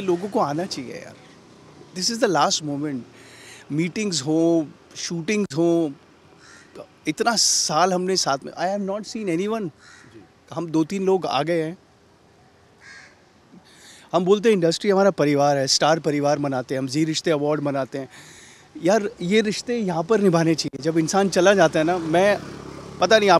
कि लोगों को आना चाहिए यार this is the last moment meetings हो शूटिंग्स हो इतना साल हमने साथ में I have not seen anyone हम दो तीन लोग आ गए हैं हम बोलते हैं इंडस्ट्री हमारा परिवार है स्टार परिवार मनाते हैं हम जी रिश्ते अवार्ड मनाते हैं यार ये रिश्ते यहाँ पर निभाने चाहिए जब इंसान चला जाता है ना मैं पता नहीं आप